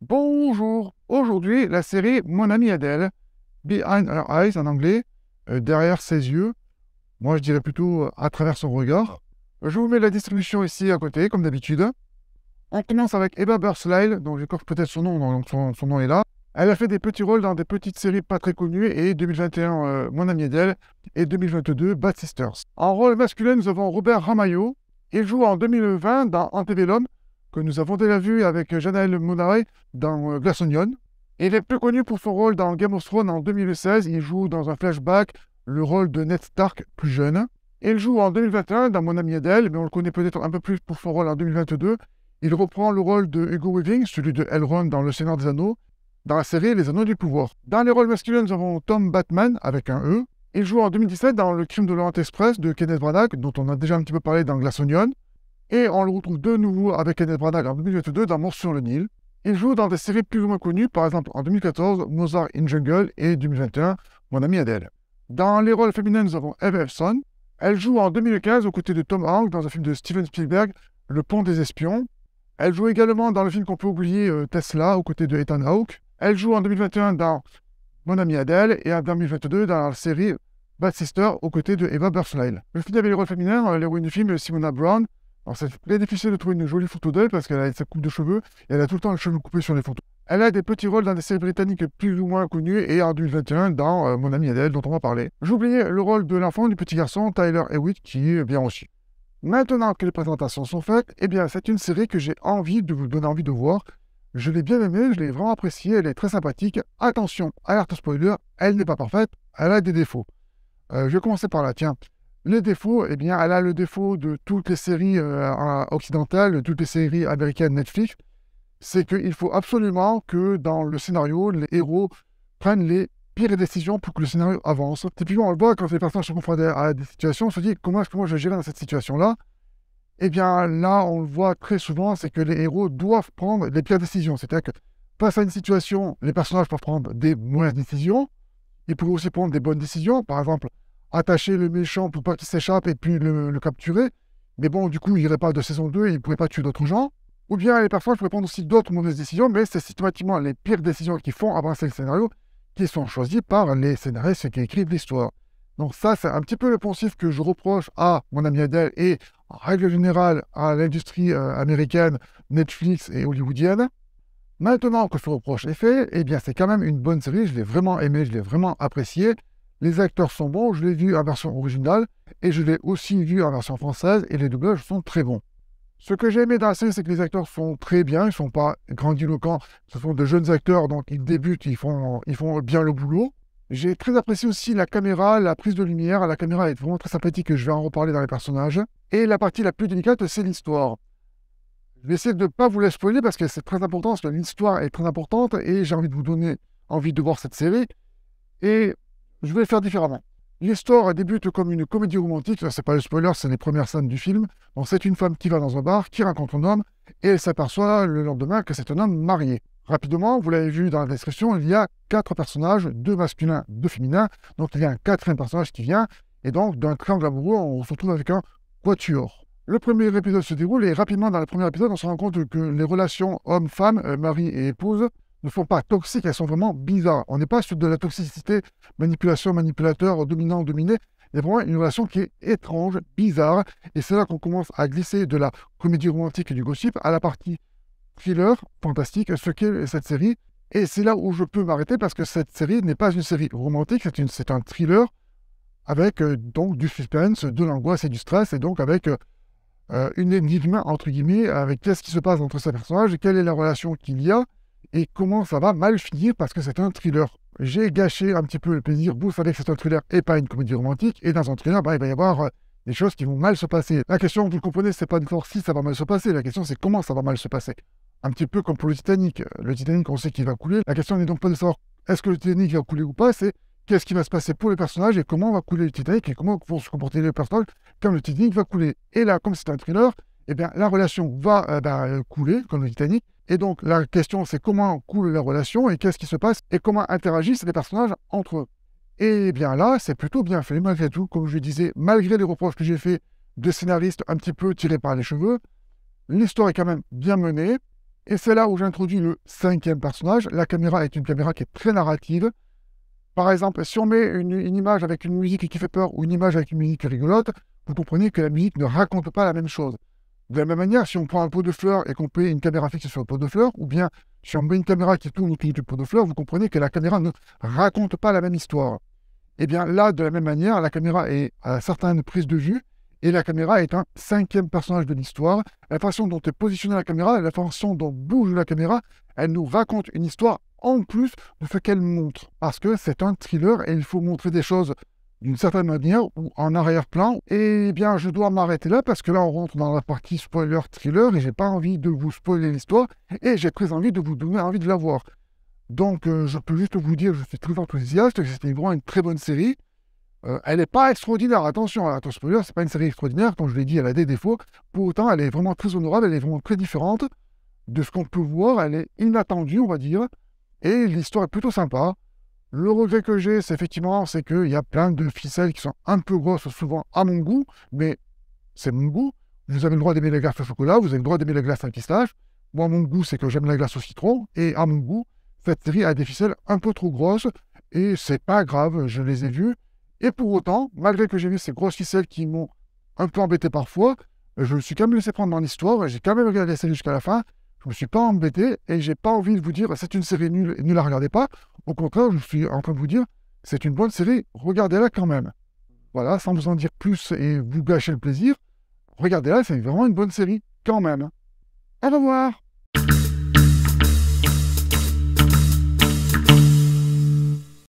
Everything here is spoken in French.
Bonjour, aujourd'hui la série Mon ami Adèle, Behind Her Eyes en anglais, euh, derrière ses yeux, moi je dirais plutôt euh, à travers son regard. Je vous mets la distribution ici à côté, comme d'habitude. On commence avec Eva Burslyle, donc j'écorche peut-être son nom, donc son, nom est là. Elle a fait des petits rôles dans des petites séries pas très connues, et 2021, euh, Mon ami Adèle, et 2022, Bad Sisters. En rôle masculin, nous avons Robert Ramayo. Il joue en 2020 dans Antebellum, que nous avons déjà vu avec Janelle Monáe dans euh, Glass Onion. Il est plus connu pour son rôle dans Game of Thrones en 2016. Il joue dans un flashback le rôle de Ned Stark plus jeune. Il joue en 2021 dans Mon ami Adèle, mais on le connaît peut-être un peu plus pour son rôle en 2022. Il reprend le rôle de Hugo Weaving, celui de Elrond dans Le Seigneur des Anneaux, dans la série Les Anneaux du Pouvoir. Dans les rôles masculins, nous avons Tom Batman, avec un E. Il joue en 2017 dans Le Crime de Laurent Express de Kenneth Branagh, dont on a déjà un petit peu parlé dans Glass Onion. Et on le retrouve de nouveau avec Kenneth Branagh en 2022 dans Mort sur le Nil. Il joue dans des séries plus ou moins connues, par exemple en 2014, Mozart in Jungle et 2021, Mon ami Adèle. Dans les rôles féminins, nous avons Eve Epson. Elle joue en 2015 aux côtés de Tom Hanks dans un film de Steven Spielberg, Le Pont des Espions. Elle joue également dans le film qu'on peut oublier, euh, Tesla, aux côtés de Ethan Hawke. Elle joue en 2021 dans Mon ami Adele et en 2022 dans la série Bad Sister aux côtés de Eva Le film avait les rôles féminins, euh, l'héroïne du film Simona Brown, alors c'est très difficile de trouver une jolie photo d'elle parce qu'elle a sa coupe de cheveux et elle a tout le temps le cheveux coupés sur les photos. Elle a des petits rôles dans des séries britanniques plus ou moins connues et en 2021 dans euh, Mon ami Adèle dont on va parler. J'oubliais le rôle de l'enfant du petit garçon Tyler Hewitt qui est bien aussi. Maintenant que les présentations sont faites, eh bien c'est une série que j'ai envie de vous donner envie de voir. Je l'ai bien aimée, je l'ai vraiment appréciée, elle est très sympathique. Attention, alerte spoiler, elle n'est pas parfaite, elle a des défauts. Euh, je vais commencer par là, tiens. Les défauts, eh bien, elle a le défaut de toutes les séries euh, occidentales, de toutes les séries américaines Netflix, c'est qu'il faut absolument que dans le scénario, les héros prennent les pires décisions pour que le scénario avance. Typiquement, on le voit quand les personnages sont confrontés à des situations, on se dit comment est-ce que moi je vais gérer dans cette situation-là Et eh bien, là, on le voit très souvent, c'est que les héros doivent prendre les pires décisions. C'est-à-dire que face à une situation, les personnages peuvent prendre des mauvaises décisions, ils peuvent aussi prendre des bonnes décisions. Par exemple, attacher le méchant pour pas qu'il s'échappe et puis le, capturer. Mais bon, du coup, il irait pas de saison 2 et il ne pourrait pas tuer d'autres gens. Ou bien les personnages pourraient prendre aussi d'autres mauvaises décisions, mais c'est systématiquement les pires décisions qui font avancer le scénario qui sont choisies par les scénaristes qui écrivent l'histoire. Donc ça, c'est un petit peu le poncif que je reproche à mon ami Adèle et, en règle générale, à l'industrie euh, américaine, Netflix et hollywoodienne. Maintenant que ce reproche est fait, eh bien c'est quand même une bonne série, je l'ai vraiment aimé, je l'ai vraiment appréciée. Les acteurs sont bons, je l'ai vu en version originale et je l'ai aussi vu en version française et les doublages sont très bons. Ce que j'ai aimé dans la série, c'est que les acteurs sont très bien, ils ne sont pas grandiloquents, ce sont de jeunes acteurs, donc ils débutent, ils font, ils font bien le boulot. J'ai très apprécié aussi la caméra, la prise de lumière. La caméra est vraiment très sympathique et je vais en reparler dans les personnages. Et la partie la plus délicate, c'est l'histoire. Je vais essayer de ne pas vous la spoiler parce que c'est très important, l'histoire est très importante et j'ai envie de vous donner envie de voir cette série. Et je vais faire différemment. L'histoire débute comme une comédie romantique, c'est pas le spoiler, c'est les premières scènes du film. Donc c'est une femme qui va dans un bar, qui rencontre un homme, et elle s'aperçoit le lendemain que c'est un homme marié. Rapidement, vous l'avez vu dans la description, il y a quatre personnages, deux masculins, deux féminins, donc il y a un quatrième personnage qui vient, et donc d'un triangle amoureux, on se retrouve avec un quatuor. Le premier épisode se déroule, et rapidement dans le premier épisode, on se rend compte que les relations homme-femme, euh, mari et épouse, ne sont pas toxiques, elles sont vraiment bizarres. On n'est pas sur de la toxicité, manipulation, manipulateur, dominant, dominé. Il y a vraiment une relation qui est étrange, bizarre. Et c'est là qu'on commence à glisser de la comédie romantique et du gossip à la partie thriller, fantastique, ce qu'est cette série. Et c'est là où je peux m'arrêter parce que cette série n'est pas une série romantique, c'est un thriller avec euh, donc du suspense, de l'angoisse et du stress, et donc avec euh, euh, une énigme, entre guillemets, avec qu'est-ce qui se passe entre ces personnages, quelle est la relation qu'il y a, et comment ça va mal finir parce que c'est un thriller. J'ai gâché un petit peu le plaisir, vous savez que c'est un thriller et pas une comédie romantique, et dans un thriller, bah, il va y avoir euh, des choses qui vont mal se passer. La question, vous le comprenez, c'est pas de savoir si ça va mal se passer, la question c'est comment ça va mal se passer. Un petit peu comme pour le Titanic. Le Titanic, on sait qu'il va couler, la question n'est donc pas de savoir est-ce que le Titanic va couler ou pas, c'est qu'est-ce qui va se passer pour les personnages et comment va couler le Titanic et comment vont se comporter les personnages quand le Titanic va couler. Et là, comme c'est un thriller, eh bien, la relation va euh, bah, euh, couler, comme le Titanic, et donc la question c'est comment coule la relation et qu'est-ce qui se passe et comment interagissent les personnages entre eux. Et bien là, c'est plutôt bien fait, malgré tout, comme je disais, malgré les reproches que j'ai fait de scénaristes un petit peu tirés par les cheveux, l'histoire est quand même bien menée. Et c'est là où j'introduis le cinquième personnage. La caméra est une caméra qui est très narrative. Par exemple, si on met une image avec une musique qui fait peur ou une image avec une musique rigolote, vous comprenez que la musique ne raconte pas la même chose. De la même manière, si on prend un pot de fleurs et qu'on met une caméra fixée sur le pot de fleurs, ou bien si on met une caméra qui tourne autour du pot de fleurs, vous comprenez que la caméra ne raconte pas la même histoire. Et eh bien là, de la même manière, la caméra est à certaines prises de vue, et la caméra est un cinquième personnage de l'histoire. La façon dont est positionnée la caméra, la façon dont bouge la caméra, elle nous raconte une histoire en plus de ce qu'elle montre. Parce que c'est un thriller et il faut montrer des choses d'une certaine manière ou en arrière-plan. Et eh bien, je dois m'arrêter là parce que là, on rentre dans la partie spoiler thriller et j'ai pas envie de vous spoiler l'histoire et j'ai très envie de vous donner envie de la voir. Donc, euh, je peux juste vous dire, que je suis très enthousiaste, que c'était vraiment une très bonne série. Euh, elle n'est pas extraordinaire, attention, hein, attention spoiler, c'est pas une série extraordinaire, comme je l'ai dit, elle a des défauts. Pour autant, elle est vraiment très honorable, elle est vraiment très différente de ce qu'on peut voir, elle est inattendue, on va dire, et l'histoire est plutôt sympa. Le regret que j'ai, c'est effectivement, c'est qu'il y a plein de ficelles qui sont un peu grosses, souvent à mon goût, mais c'est mon goût. Vous avez le droit d'aimer la glace au chocolat, vous avez le droit d'aimer la glace à pistache. Moi, mon goût, c'est que j'aime la glace au citron, et à mon goût, cette série a des ficelles un peu trop grosses, et c'est pas grave, je les ai vues. Et pour autant, malgré que j'ai vu ces grosses ficelles qui m'ont un peu embêté parfois, je me suis quand même laissé prendre dans l'histoire, j'ai quand même regardé la série jusqu'à la fin, je ne me suis pas embêté et j'ai pas envie de vous dire c'est une série nulle et ne la regardez pas. Au contraire, je suis en train de vous dire c'est une bonne série, regardez-la quand même. Voilà, sans vous en dire plus et vous gâcher le plaisir, regardez-la, c'est vraiment une bonne série quand même. Au revoir